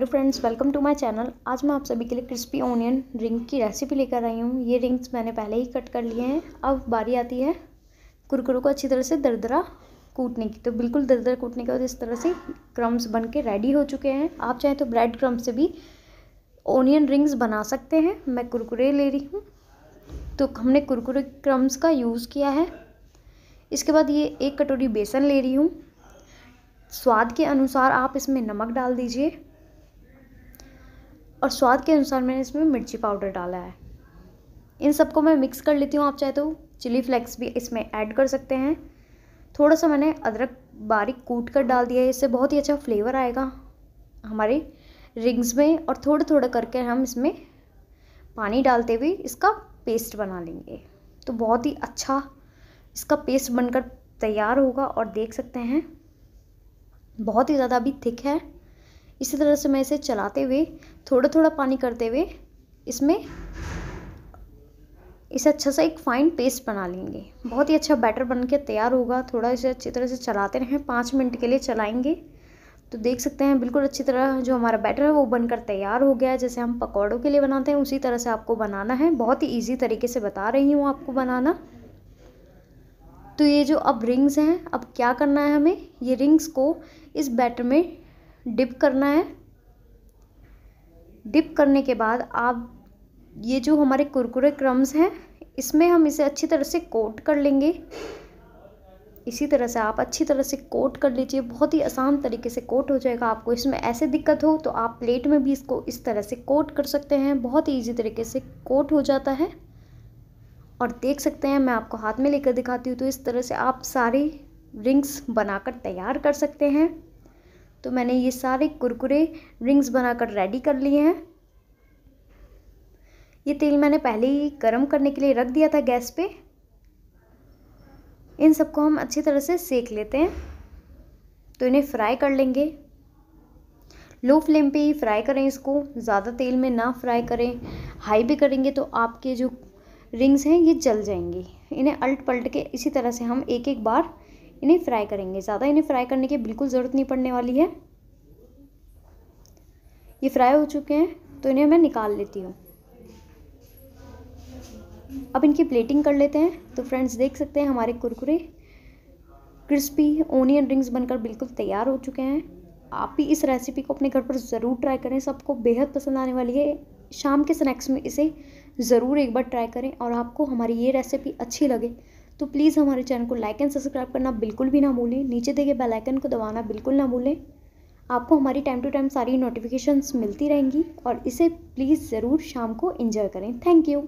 hello friends welcome to my channel आज मैं आप सभी के लिए क्रिस्पी ओनियन रिंग की रेसिपी लेकर आई हूँ ये रिंग्स मैंने पहले ही कट कर लिए हैं अब बारी आती है कुरकुरों को अच्छी तरह से दरदरा कूटने की तो बिल्कुल दरदरा कूटने के बाद इस तरह से क्रम्स बन के रेडी हो चुके हैं आप चाहें तो ब्रेड क्रम से भी ओनियन रिंग्स बना सकते हैं मैं कुरकुरे ले रही हूँ तो हमने कुरकुरे क्रम्स का यूज़ किया है इसके बाद ये एक कटोरी बेसन ले रही हूँ स्वाद के अनुसार आप इसमें नमक डाल दीजिए और स्वाद के अनुसार मैंने इसमें मिर्ची पाउडर डाला है इन सबको मैं मिक्स कर लेती हूँ आप चाहे तो चिली फ्लेक्स भी इसमें ऐड कर सकते हैं थोड़ा सा मैंने अदरक बारीक कूट कर डाल दिया है इससे बहुत ही अच्छा फ्लेवर आएगा हमारे रिंग्स में और थोड़ा थोड़ा करके हम इसमें पानी डालते हुए इसका पेस्ट बना लेंगे तो बहुत ही अच्छा इसका पेस्ट बनकर तैयार होगा और देख सकते हैं बहुत ही ज़्यादा अभी थिक है इसी तरह से मैं इसे चलाते हुए थोड़ा थोड़ा पानी करते हुए इसमें इसे अच्छा सा एक फाइन पेस्ट बना लेंगे बहुत ही अच्छा बैटर बन के तैयार होगा थोड़ा इसे अच्छी तरह से चलाते रहें पाँच मिनट के लिए चलाएंगे तो देख सकते हैं बिल्कुल अच्छी तरह जो हमारा बैटर है वो बनकर तैयार हो गया है जैसे हम पकौड़ों के लिए बनाते हैं उसी तरह से आपको बनाना है बहुत ही ईजी तरीके से बता रही हूँ आपको बनाना तो ये जो अब रिंग्स हैं अब क्या करना है हमें ये रिंग्स को इस बैटर में डिप करना है डिप करने के बाद आप ये जो हमारे कुरकुरे क्रम्स हैं इसमें हम इसे अच्छी तरह से कोट कर लेंगे इसी तरह से आप अच्छी तरह से कोट कर लीजिए बहुत ही आसान तरीके से कोट हो जाएगा आपको इसमें ऐसे दिक्कत हो तो आप प्लेट में भी इसको इस तरह से कोट कर सकते हैं बहुत ही ईजी तरीके से कोट हो जाता है और देख सकते हैं मैं आपको हाथ में लेकर दिखाती हूँ तो इस तरह से आप सारी रिंग्स बनाकर तैयार कर सकते हैं तो मैंने ये सारे कुरकुरे रिंग्स बनाकर रेडी कर लिए हैं ये तेल मैंने पहले ही गर्म करने के लिए रख दिया था गैस पे इन सबको हम अच्छी तरह से सेक लेते हैं तो इन्हें फ्राई कर लेंगे लो फ्लेम पे ही फ्राई करें इसको ज़्यादा तेल में ना फ्राई करें हाई भी करेंगे तो आपके जो रिंग्स हैं ये जल जाएंगे इन्हें अल्ट पलट के इसी तरह से हम एक एक बार इन्हें फ्राई करेंगे ज़्यादा इन्हें फ्राई करने की बिल्कुल ज़रूरत नहीं पड़ने वाली है ये फ्राई हो चुके हैं तो इन्हें मैं निकाल लेती हूँ अब इनकी प्लेटिंग कर लेते हैं तो फ्रेंड्स देख सकते हैं हमारे कुरकुरे क्रिस्पी ओनियन रिंग्स बनकर बिल्कुल तैयार हो चुके हैं आप भी इस रेसिपी को अपने घर पर ज़रूर ट्राई करें सबको बेहद पसंद आने वाली है शाम के स्नैक्स में इसे ज़रूर एक बार ट्राई करें और आपको हमारी ये रेसिपी अच्छी लगे तो प्लीज़ हमारे चैनल को लाइक एंड सब्सक्राइब करना बिल्कुल भी ना भूलें नीचे देखे बेल आइकन को दबाना बिल्कुल ना भूलें आपको हमारी टाइम टू टाइम सारी नोटिफिकेशंस मिलती रहेंगी और इसे प्लीज़ ज़रूर शाम को इंजॉय करें थैंक यू